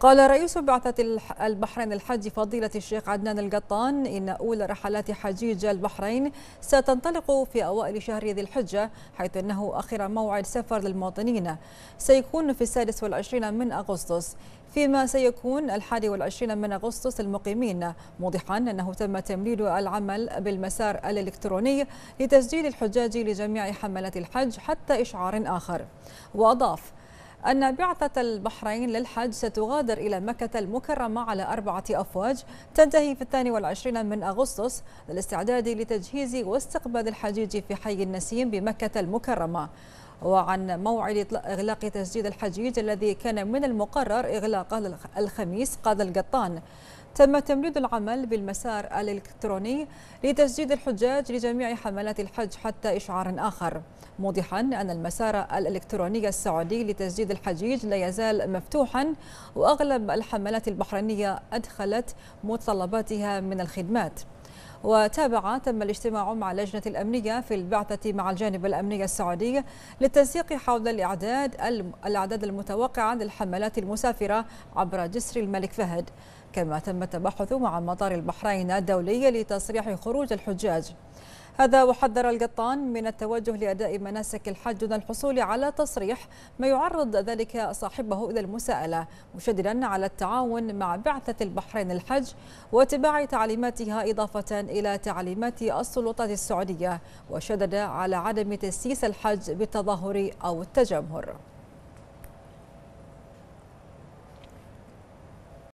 قال رئيس بعثة البحرين الحج فضيلة الشيخ عدنان القطان إن أولى رحلات حجيج البحرين ستنطلق في أوائل شهر ذي الحجة حيث أنه آخر موعد سفر للمواطنين سيكون في السادس والعشرين من أغسطس فيما سيكون الحادي والعشرين من أغسطس المقيمين موضحا أنه تم تمديد العمل بالمسار الإلكتروني لتسجيل الحجاج لجميع حملات الحج حتى إشعار آخر وأضاف أن بعثة البحرين للحج ستغادر إلى مكة المكرمة على أربعة أفواج تنتهي في الثاني والعشرين من أغسطس للاستعداد لتجهيز واستقبال الحجيج في حي النسيم بمكة المكرمة وعن موعد إغلاق تسجيل الحجيج الذي كان من المقرر إغلاقه الخميس قاد القطان تم تمديد العمل بالمسار الإلكتروني لتسجيل الحجاج لجميع حملات الحج حتى إشعار آخر موضحا أن المسار الإلكتروني السعودي لتسجيل الحجيج لا يزال مفتوحا وأغلب الحملات البحرينية أدخلت متطلباتها من الخدمات وتابع تم الاجتماع مع اللجنة الأمنية في البعثة مع الجانب الأمني السعودي للتنسيق حول الإعداد الأعداد المتوقعة للحملات المسافرة عبر جسر الملك فهد كما تم التباحث مع مطار البحرين الدولي لتصريح خروج الحجاج هذا وحذر القطان من التوجه لأداء مناسك الحج دون الحصول على تصريح ما يعرض ذلك صاحبه إلى المساءلة مشددا على التعاون مع بعثة البحرين الحج واتباع تعليماتها إضافة إلى تعليمات السلطات السعودية وشدد على عدم تسييس الحج بالتظاهر أو التجمهر